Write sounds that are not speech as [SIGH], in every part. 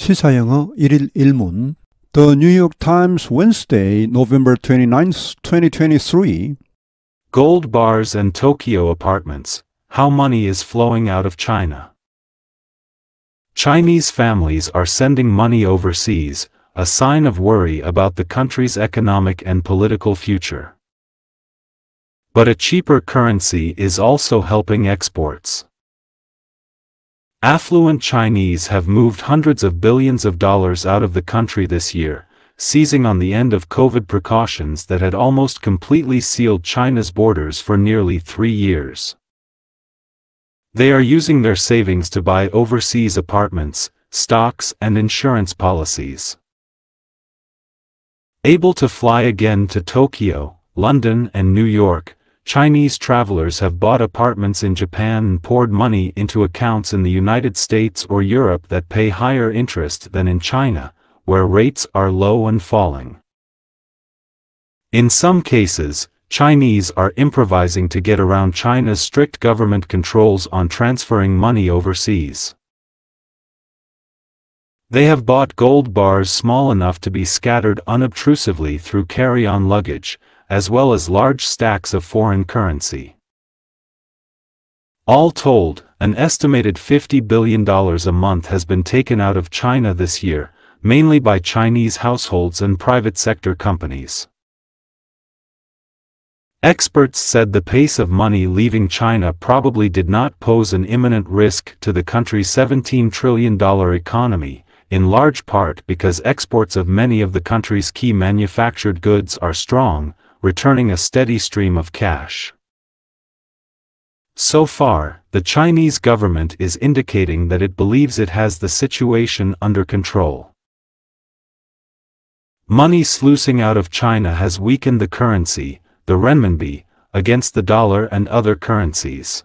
시사영어 1일 1문 The New York Times Wednesday, November 29, 2023 Gold bars and Tokyo apartments. How money is flowing out of China. Chinese families are sending money overseas, a sign of worry about the country's economic and political future. But a cheaper currency is also helping exports. Affluent Chinese have moved hundreds of billions of dollars out of the country this year, seizing on the end of COVID precautions that had almost completely sealed China's borders for nearly three years. They are using their savings to buy overseas apartments, stocks and insurance policies. Able to fly again to Tokyo, London and New York, Chinese travelers have bought apartments in Japan and poured money into accounts in the United States or Europe that pay higher interest than in China, where rates are low and falling. In some cases, Chinese are improvising to get around China's strict government controls on transferring money overseas. They have bought gold bars small enough to be scattered unobtrusively through carry-on luggage, as well as large stacks of foreign currency. All told, an estimated $50 billion a month has been taken out of China this year, mainly by Chinese households and private sector companies. Experts said the pace of money leaving China probably did not pose an imminent risk to the country's $17 trillion economy, in large part because exports of many of the country's key manufactured goods are strong, returning a steady stream of cash. So far, the Chinese government is indicating that it believes it has the situation under control. Money sluicing out of China has weakened the currency, the renminbi, against the dollar and other currencies.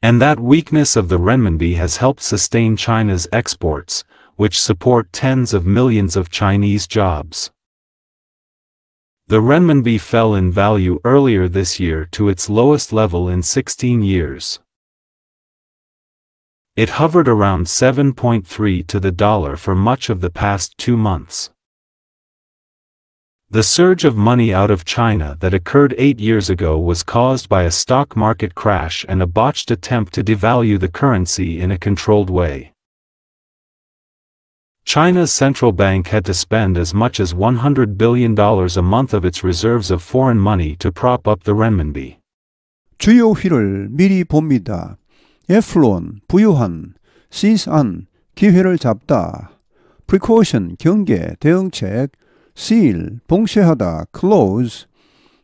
And that weakness of the renminbi has helped sustain China's exports, which support tens of millions of Chinese jobs. The renminbi fell in value earlier this year to its lowest level in 16 years. It hovered around 7.3 to the dollar for much of the past two months. The surge of money out of China that occurred eight years ago was caused by a stock market crash and a botched attempt to devalue the currency in a controlled way. China's central bank had to spend as much as $100 billion a month of its reserves of foreign money to prop up the renminbi. 주요 휠을 미리 봅니다. effluent, 부유한, seize on, 기회를 잡다. precaution, 경계, 대응책, seal, 봉쇄하다, close,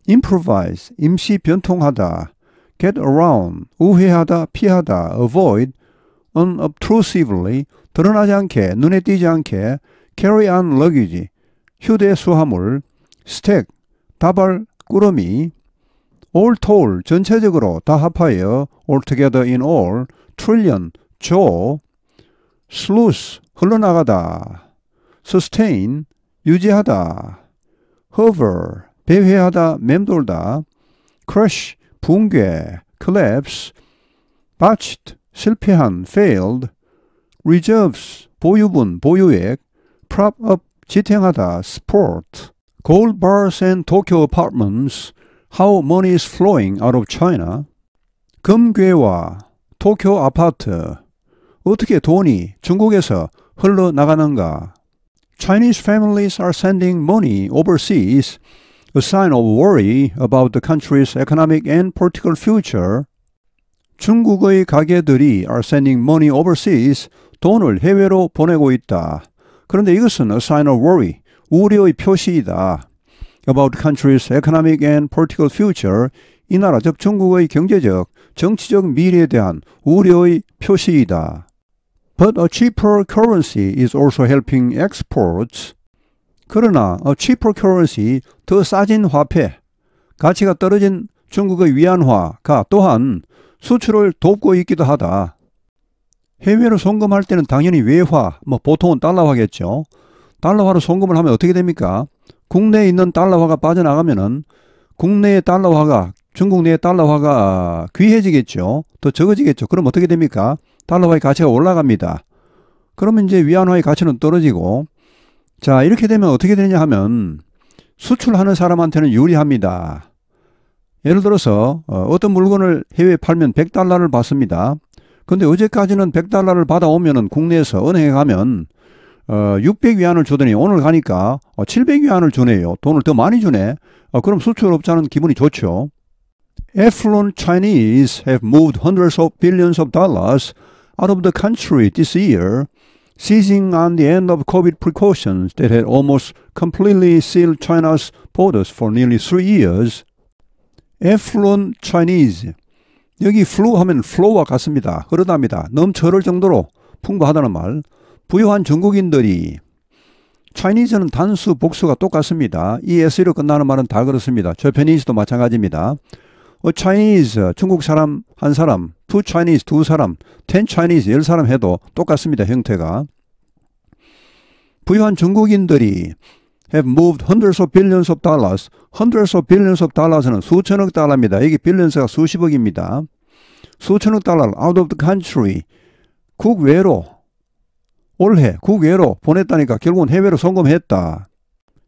improvise, 임시 변통하다, get around, 우회하다, 피하다, avoid, unobtrusively, 드러나지 않게 눈에 띄지 않게 carry on luggage 휴대 수화물 s t a 스택 다발 꾸러미 all told 전체적으로 다 합하여 altogether in all trillion 조 sluice 흘러나가다 sustain 유지하다 hover 배회하다 맴돌다 c r a s h 붕괴 collapse botched 실패한 failed reserves, 보유분, 보유액, prop up, 지탱하다, sport, gold bars and Tokyo apartments, how money is flowing out of China, 금괴와 도쿄 아파트, 어떻게 돈이 중국에서 흘러나가는가, Chinese families are sending money overseas, a sign of worry about the country's economic and political future. 중국의 가게들이 are sending money overseas, 돈을 해외로 보내고 있다. 그런데 이것은 a sign of worry, 우려의 표시이다. About country's economic and political future, 이 나라 즉 중국의 경제적, 정치적 미래에 대한 우려의 표시이다. But a cheaper currency is also helping exports. 그러나 a cheaper currency, 더 싸진 화폐, 가치가 떨어진 중국의 위안화가 또한 수출을 돕고 있기도 하다. 해외로 송금할 때는 당연히 외화, 뭐 보통은 달러화겠죠. 달러화로 송금을 하면 어떻게 됩니까? 국내에 있는 달러화가 빠져나가면은 국내의 달러화가 중국 내의 달러화가 귀해지겠죠. 더 적어지겠죠. 그럼 어떻게 됩니까? 달러화의 가치가 올라갑니다. 그러면 이제 위안화의 가치는 떨어지고 자, 이렇게 되면 어떻게 되느냐 하면 수출하는 사람한테는 유리합니다. 예를 들어서 어, 어떤 물건을 해외에 팔면 100달러를 받습니다. 근데 어제까지는 100달러를 받아오면은 국내에서 은행에 가면 어 600위안을 주더니 오늘 가니까 700위안을 주네요. 돈을 더 많이 주네. 어, 그럼 수출업자는 기분이 좋죠. Affluent Chinese have moved hundreds of billions of dollars out of the country this year, seizing on the end of COVID precautions that had almost completely sealed China's borders for nearly three years. Affluent Chinese 여기 flow 하면 flow와 같습니다. 흐르답니다. 넘쳐를 정도로 풍부하다는 말. 부유한 중국인들이 c h i n e s e 는 단수 복수가 똑같습니다. ES로 끝나는 말은 다 그렇습니다. j a a p n e s e 도 마찬가지입니다. 어, Chinese 중국 사람 한 사람, two Chinese 두 사람, ten Chinese 열 사람 해도 똑같습니다. 형태가 부유한 중국인들이 have moved hundreds of billions of dollars. hundreds of billions of dollars는 수천억 달러입니다. 이게 빌리언스가 수십억입니다. 수천억 달러 out of the country 국외로 올해 국외로 보냈다니까 결국은 해외로 송금했다.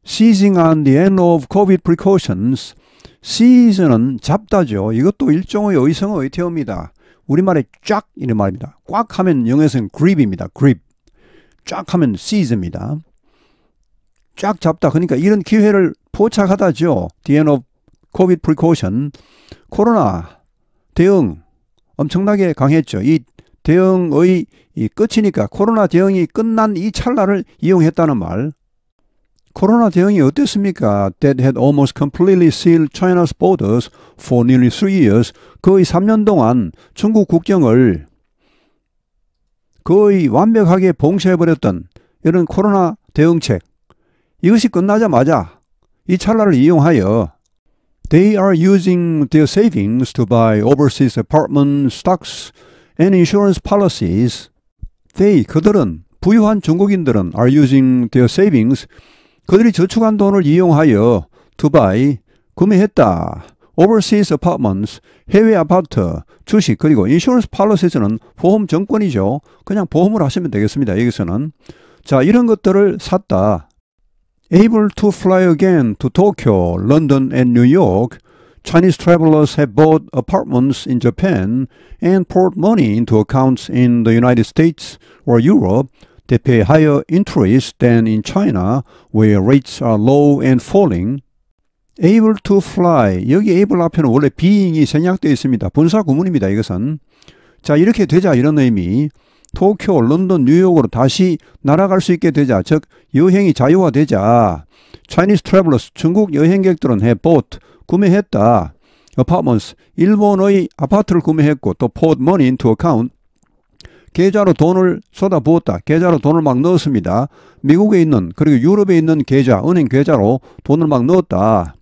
seizing on the end of covid precautions seize는 잡다죠. 이것도 일종의 의성어의 태어입니다. 우리말에 쫙 이런 말입니다. 꽉 하면 영어에서는 grip입니다. grip. 쫙 하면 seize입니다. 쫙 잡다. 그러니까 이런 기회를 포착하다죠. The end of COVID precaution. 코로나 대응 엄청나게 강했죠. 이 대응의 이 끝이니까 코로나 대응이 끝난 이 찰나를 이용했다는 말. 코로나 대응이 어땠습니까? That had almost completely sealed China's borders for nearly three years. 거의 3년 동안 중국 국경을 거의 완벽하게 봉쇄해버렸던 이런 코로나 대응책. 이것이 끝나자마자 이 찰나를 이용하여 They are using their savings to buy overseas apartment stocks and insurance policies. They, 그들은, 부유한 중국인들은 are using their savings. 그들이 저축한 돈을 이용하여 to buy, 구매했다. overseas apartments, 해외 아파트, 주식, 그리고 insurance policies,는 보험 정권이죠. 그냥 보험을 하시면 되겠습니다. 여기서는. 자, 이런 것들을 샀다. Able to fly again to Tokyo, London, and New York, Chinese travelers have bought apartments in Japan and poured money into accounts in the United States or Europe that pay higher interest than in China, where rates are low and falling. able to fly. 여기 able 앞에는 원래 being이 생략되어 있습니다. 분사 구문입니다. 이것은. 자, 이렇게 되자 이런 의미. 도쿄, 런던, 뉴욕으로 다시 날아갈 수 있게 되자. 즉 여행이 자유화되자. Chinese travelers 중국 여행객들은 해 bought 구매했다. apartments 일본의 아파트를 구매했고 또 p o u r d money into account 계좌로 돈을 쏟아부었다. 계좌로 돈을 막 넣었습니다. 미국에 있는 그리고 유럽에 있는 계좌, 은행 계좌로 돈을 막 넣었다.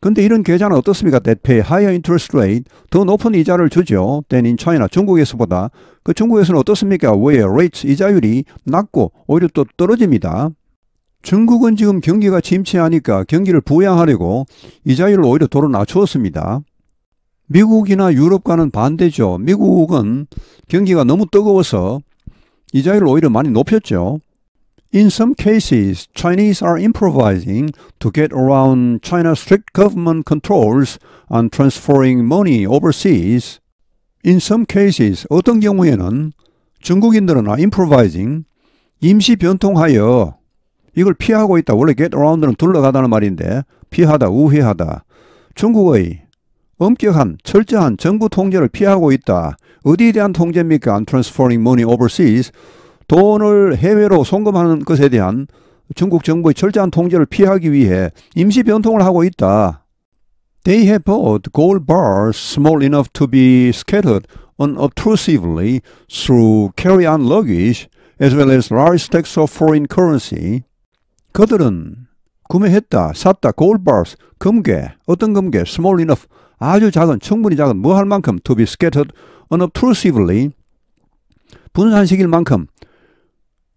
근데 이런 계좌는 어떻습니까? 대패 하이어 인트레스트 레이트 더 높은 이자를 주죠. 땐인 차이나 중국에서보다 그 중국에서는 어떻습니까? 왜 레이트 이자율이 낮고 오히려 또 떨어집니다. 중국은 지금 경기가 침체하니까 경기를 부양하려고 이자율을 오히려 도로 낮추었습니다. 미국이나 유럽과는 반대죠. 미국은 경기가 너무 뜨거워서 이자율을 오히려 많이 높였죠. In some cases, Chinese are improvising to get around China's strict government controls on transferring money overseas. In some cases, 어떤 경우에는 중국인들은 are improvising, 임시 변통하여 이걸 피하고 있다. 원래 get around는 둘러가다는 말인데 피하다, 우회하다. 중국의 엄격한, 철저한 정부 통제를 피하고 있다. 어디에 대한 통제입니까? I'm transferring money overseas. 돈을 해외로 송금하는 것에 대한 중국 정부의 철저한 통제를 피하기 위해 임시 변통을 하고 있다. They have bought gold bars small enough to be scattered unobtrusively through carry-on luggage as well as large stacks of foreign currency. 그들은 구매했다, 샀다, gold bars, 금괴, 어떤 금괴, small enough, 아주 작은, 충분히 작은, 뭐 할 만큼 to be scattered unobtrusively, 분산시킬 만큼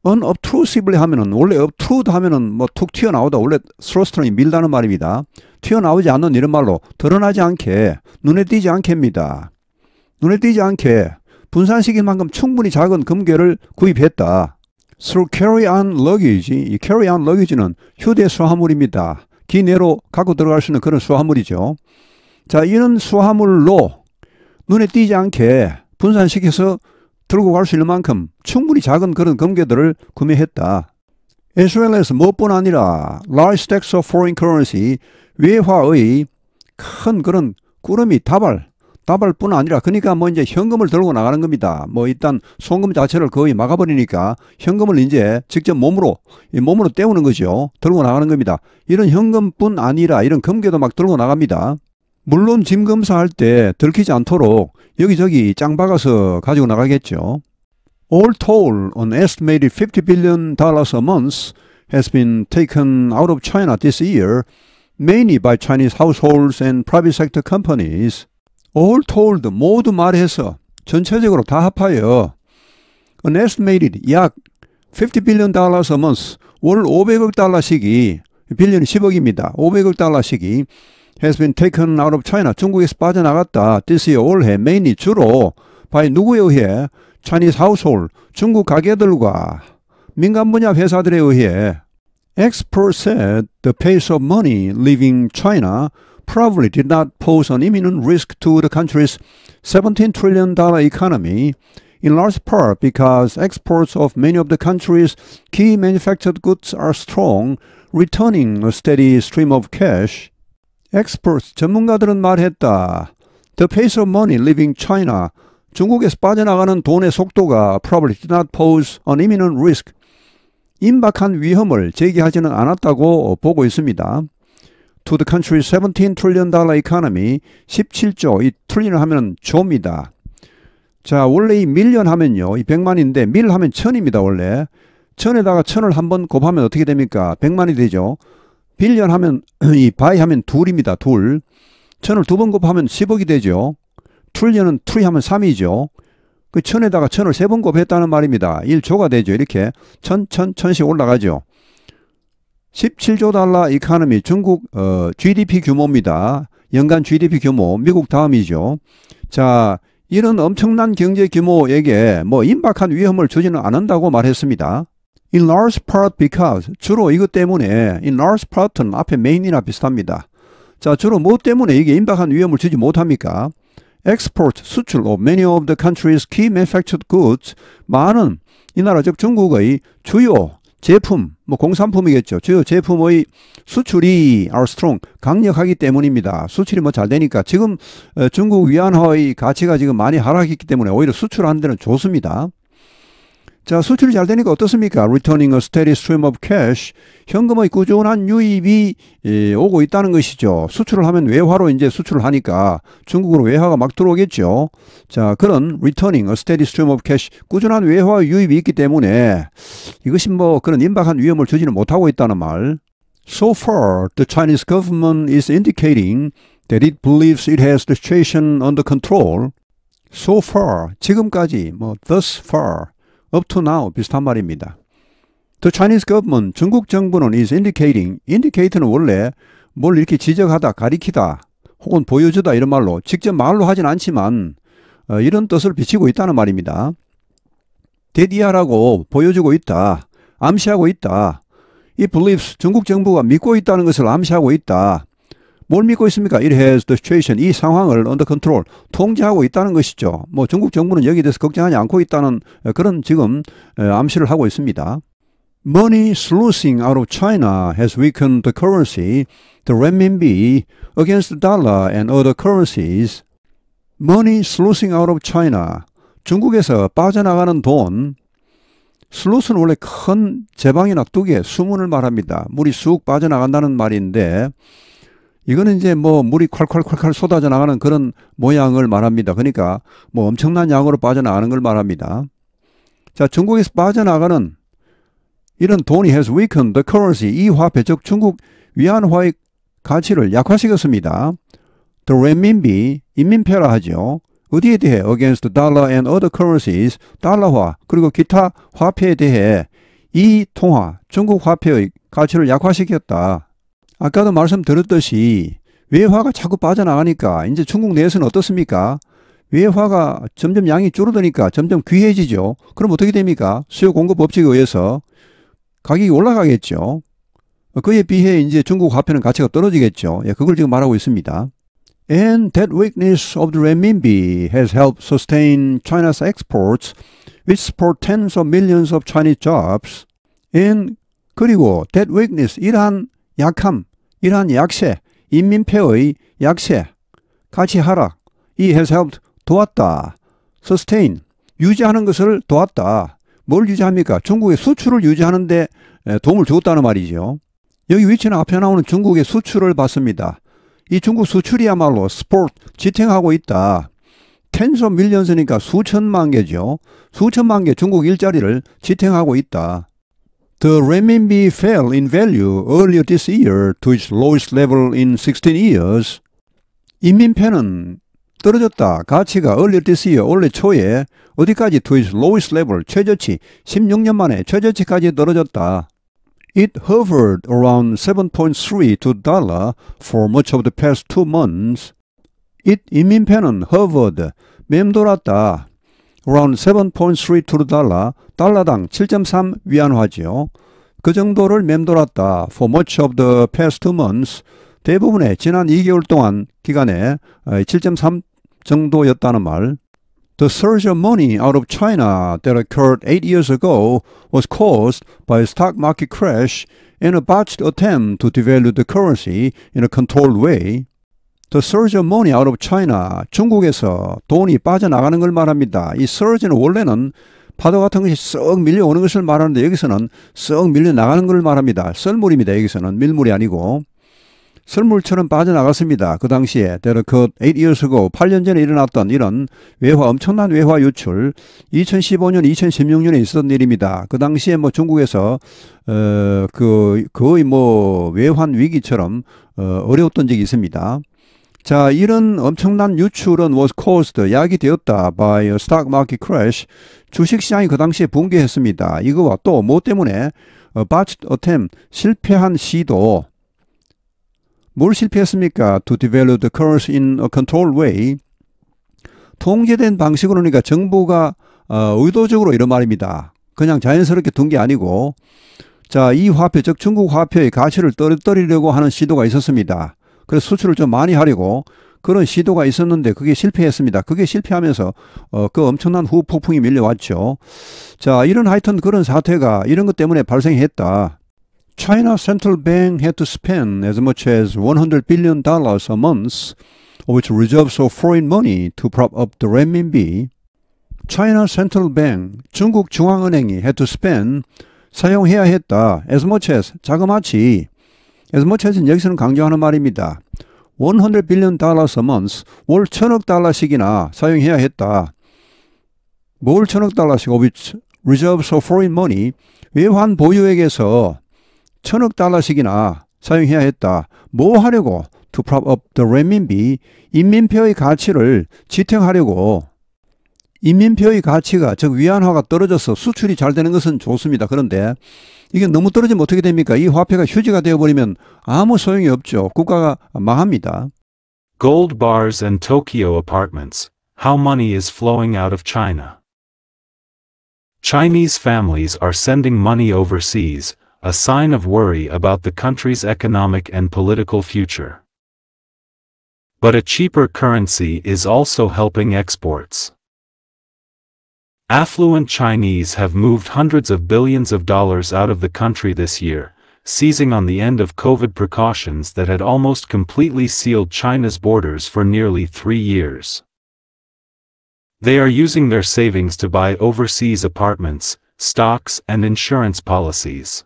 unobtrusively 하면은 원래 obtrude 하면은 뭐 툭 튀어나오다 원래 스로스트론이 밀다는 말입니다. 튀어나오지 않는 이런 말로 드러나지 않게 눈에 띄지 않게입니다. 눈에 띄지 않게 분산시킨 만큼 충분히 작은 금괴를 구입했다. Through carry-on luggage, 이 carry-on luggage는 휴대 수화물입니다. 기내로 갖고 들어갈 수 있는 그런 수화물이죠. 자, 이런 수화물로 눈에 띄지 않게 분산시켜서 들고 갈 수 있는 만큼 충분히 작은 그런 금괴들을 구매했다. SLS 무엇뿐 아니라 large stacks of foreign currency 외화의 큰 그런 꾸러미 다발 다발뿐 아니라 그러니까 뭐 이제 현금을 들고 나가는 겁니다. 뭐 일단 송금 자체를 거의 막아버리니까 현금을 이제 직접 몸으로 몸으로 때우는 거죠. 들고 나가는 겁니다. 이런 현금뿐 아니라 이런 금괴도 막 들고 나갑니다. 물론 짐 검사할 때 들키지 않도록 여기저기 짱 박아서 가지고 나가겠죠. All told, an estimated 50 billion dollars a month has been taken out of China this year, mainly by Chinese households and private sector companies. All told, 모두 말해서 전체적으로 다 합하여 an estimated 약 50 billion dollars a month 월 500억 달러씩이 빌리언이 10억입니다. 500억 달러씩이 has been taken out of China. 중국에서 빠져나갔다. This year 올해 mainly 주로 by 누구에 의해 Chinese household 중국 가게들과 민간 분야 회사들에 의해 Experts said the pace of money leaving China probably did not pose an imminent risk to the country's $17 trillion economy, in large part because exports of many of the country's key manufactured goods are strong, returning a steady stream of cash. Experts, 전문가들은 말했다. The pace of money leaving China. 중국에서 빠져나가는 돈의 속도가 probably did not pose an imminent risk. 임박한 위험을 제기하지는 않았다고 보고 있습니다. To the country's 17 trillion dollar economy, 17조, 이 trillion 하면 조입니다. 자, 원래 이 밀리언 하면요, 이 100만인데 밀 하면 천입니다, 원래. 천에다가 천을 한번 곱하면 어떻게 됩니까? 100만이 되죠. 빌리언 하면 [CLEARS THROAT] 이 바이 하면 둘입니다. 둘. 천을 두 번 곱하면 10억이 되죠. 트리언은 트리 하면 3이죠. 그 천에다가 천을 세 번 곱했다는 말입니다. 1조가 되죠. 이렇게 천, 천, 천씩 올라가죠. 17조 달러 이카노미 중국 어, GDP 규모입니다. 연간 GDP 규모 미국 다음이죠. 자 이런 엄청난 경제 규모에게 뭐 임박한 위험을 주지는 않는다고 말했습니다. In large part because 주로 이것 때문에 in large part는 앞에 main이나 비슷합니다. 자 주로 뭐 때문에 이게 임박한 위험을 주지 못합니까? export 수출 of many of the country's key manufactured goods 많은 이 나라 즉 중국의 주요 제품 뭐 공산품이겠죠 주요 제품의 수출이 are strong 강력하기 때문입니다 수출이 뭐 잘 되니까 지금 어, 중국 위안화의 가치가 지금 많이 하락했기 때문에 오히려 수출하는 데는 좋습니다 자, 수출이 잘 되니까 어떻습니까? Returning a steady stream of cash. 현금의 꾸준한 유입이 예, 오고 있다는 것이죠. 수출을 하면 외화로 이제 수출을 하니까 중국으로 외화가 막 들어오겠죠. 자, 그런 returning a steady stream of cash. 꾸준한 외화 유입이 있기 때문에 이것이 뭐 그런 임박한 위험을 주지는 못하고 있다는 말. So far, the Chinese government is indicating that it believes it has the situation under control. So far, 지금까지, 뭐, thus far. up to now 비슷한 말입니다. The Chinese government, 중국 정부는 is indicating, indicate는 원래 뭘 이렇게 지적하다, 가리키다, 혹은 보여주다 이런 말로 직접 말로 하진 않지만 어, 이런 뜻을 비치고 있다는 말입니다. 대디하라고 보여주고 있다, 암시하고 있다. 이 believes, 중국 정부가 믿고 있다는 것을 암시하고 있다. 뭘 믿고 있습니까? It has the situation, 이 상황을 언더 컨트롤, 통제하고 있다는 것이죠. 뭐 중국 정부는 여기에 대해서 걱정하지 않고 있다는 그런 지금 암시를 하고 있습니다. Money sluicing out of China has weakened the currency, the renminbi, against the dollar and other currencies. Money sluicing out of China. 중국에서 빠져나가는 돈, 슬롯은 원래 큰 제방이나 뚜개, 수문을 말합니다. 물이 쑥 빠져나간다는 말인데 이거는 이제 뭐 물이 콸콸콸콸 쏟아져 나가는 그런 모양을 말합니다. 그러니까 뭐 엄청난 양으로 빠져나가는 걸 말합니다. 자, 중국에서 빠져나가는 이런 돈이 has weakened the currency. 이 화폐, 즉 중국 위안화의 가치를 약화시켰습니다. The renminbi, 인민폐라 하죠. 어디에 대해? against dollar and other currencies, 달러화, 그리고 기타 화폐에 대해 이 통화, 중국 화폐의 가치를 약화시켰다. 아까도 말씀드렸듯이 외화가 자꾸 빠져나가니까 이제 중국 내에서는 어떻습니까? 외화가 점점 양이 줄어드니까 점점 귀해지죠. 그럼 어떻게 됩니까? 수요 공급 법칙에 의해서 가격이 올라가겠죠. 그에 비해 이제 중국 화폐는 가치가 떨어지겠죠. 예, 그걸 지금 말하고 있습니다. And that weakness of the renminbi has helped sustain China's exports, which support tens of millions of Chinese jobs. And 그리고 that weakness 이러한 약함 이러한 약세, 인민폐의 약세, 가치 하락, 이 회사업 도왔다. 서스테인, 유지하는 것을 도왔다. 뭘 유지합니까? 중국의 수출을 유지하는데 도움을 주었다는 말이죠. 여기 위치는 앞에 나오는 중국의 수출을 봤습니다. 이 중국 수출이야말로 스포츠 지탱하고 있다. 텐소 밀리언스니까 수천만 개죠. 수천만 개 중국 일자리를 지탱하고 있다. The renminbi fell in value earlier this year to its lowest level in 16 years. 인민폐는 떨어졌다. 가치가 earlier this year 올해 초에 어디까지 to its lowest level 최저치 16년 만에 최저치까지 떨어졌다. It hovered around 7.3 to dollar for much of the past two months. It 인민폐는 hovered 맴돌았다. around 7.32 달러, 달러당 7.3 위안화지요. 그 정도를 맴돌았다. For much of the past two months, 대부분의 지난 2개월 동안 기간에 7.3 정도였다는 말. The surge of money out of China that occurred eight years ago was caused by a stock market crash and a botched attempt to devalue the currency in a controlled way. The surge of money out of China. 중국에서 돈이 빠져나가는 걸 말합니다. 이 surge는 원래는 파도 같은 것이 썩 밀려오는 것을 말하는데 여기서는 썩 밀려나가는 걸 말합니다. 썰물입니다. 여기서는 밀물이 아니고 썰물처럼 빠져나갔습니다. 그 당시에 대략 그 8years ago 8년 전에 일어났던 이런 외화 엄청난 외화 유출 2015년 2016년에 있었던 일입니다. 그 당시에 뭐 중국에서 어, 그 거의 뭐 외환 위기처럼 어, 어려웠던 적이 있습니다. 자, 이런 엄청난 유출은 was caused, 약이 되었다 by a stock market crash. 주식시장이 그 당시에 붕괴했습니다. 이거와 또뭐 때문에 어, botched attempt, 실패한 시도 뭘 실패했습니까? To develop the c u r r e in a controlled way. 통제된 방식으로 그러니까 정부가 어, 의도적으로 이런 말입니다. 그냥 자연스럽게 둔 게 아니고 자, 이 화폐, 즉 중국 화폐의 가치를 떨어뜨리려고 하는 시도가 있었습니다. 그래서 수출을 좀 많이 하려고 그런 시도가 있었는데 그게 실패했습니다. 그게 실패하면서 어, 그 엄청난 후폭풍이 밀려왔죠. 자, 이런 하여튼 그런 사태가 이런 것 때문에 발생했다. China Central Bank had to spend as much as 100 billion dollars a month of its reserves of foreign money to prop up the renminbi. China Central Bank, 중국 중앙은행이 had to spend 사용해야 했다. as much as 자그마치 그래서 뭐 최선 여기서는 강조하는 말입니다. 100 billion dollars a month, 월 천억 달러씩이나 사용해야 했다. 뭘 천억 달러씩, of its reserves of foreign money, 외환 보유액에서 천억 달러씩이나 사용해야 했다. 뭐 하려고? To prop up the renminbi, 인민표의 가치를 지탱하려고. 인민표의 가치가, 즉 위안화가 떨어져서 수출이 잘 되는 것은 좋습니다. 그런데 이게 너무 떨어지면 어떻게 됩니까? 이 화폐가 휴지가 되어버리면 아무 소용이 없죠. 국가가 망합니다. Gold bars and Tokyo apartments. How money is flowing out of China. Chinese families are sending money overseas, a sign of worry about the country's economic and political future. But a cheaper currency is also helping exports. Affluent Chinese have moved hundreds of billions of dollars out of the country this year, seizing on the end of COVID precautions that had almost completely sealed China's borders for nearly three years. They are using their savings to buy overseas apartments, stocks and insurance policies.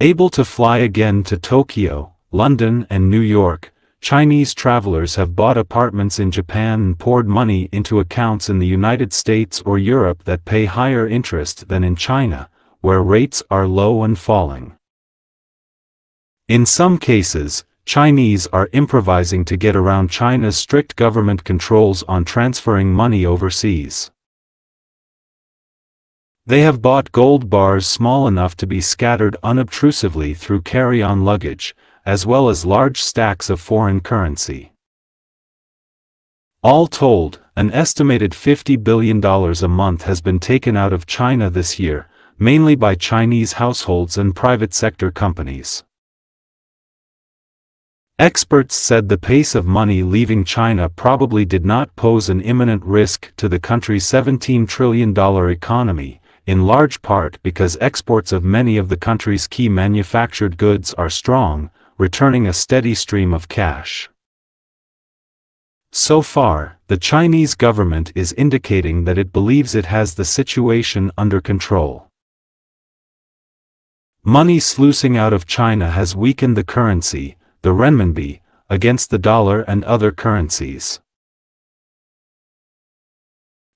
Able to fly again to Tokyo, London and New York, Chinese travelers have bought apartments in Japan and poured money into accounts in the United States or Europe that pay higher interest than in China, where rates are low and falling. In some cases, Chinese are improvising to get around China's strict government controls on transferring money overseas. They have bought gold bars small enough to be scattered unobtrusively through carry-on luggage, as well as large stacks of foreign currency. All told, an estimated $50 billion a month has been taken out of China this year, mainly by Chinese households and private sector companies. Experts said the pace of money leaving China probably did not pose an imminent risk to the country's $17 trillion economy, in large part because exports of many of the country's key manufactured goods are strong, returning a steady stream of cash. So far, the Chinese government is indicating that it believes it has the situation under control. Money sluicing out of China has weakened the currency, the renminbi, against the dollar and other currencies.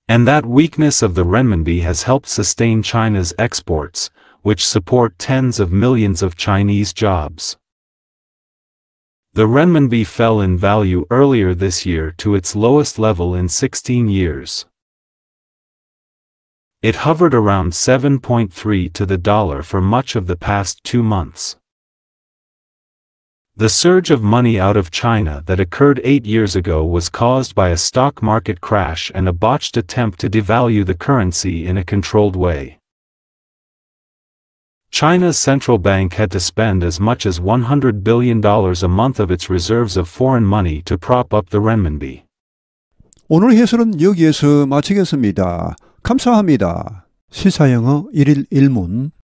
And that weakness of the renminbi has helped sustain China's exports, which support tens of millions of Chinese jobs. The renminbi fell in value earlier this year to its lowest level in 16 years. It hovered around 7.3 to the dollar for much of the past two months. The surge of money out of China that occurred eight years ago was caused by a stock market crash and a botched attempt to devalue the currency in a controlled way. China's central bank had to spend as much as $100 billion a month of its reserves of foreign money to prop up the renminbi. 오늘 해설은 여기에서 마치겠습니다. 감사합니다. 시사영어 1일 1문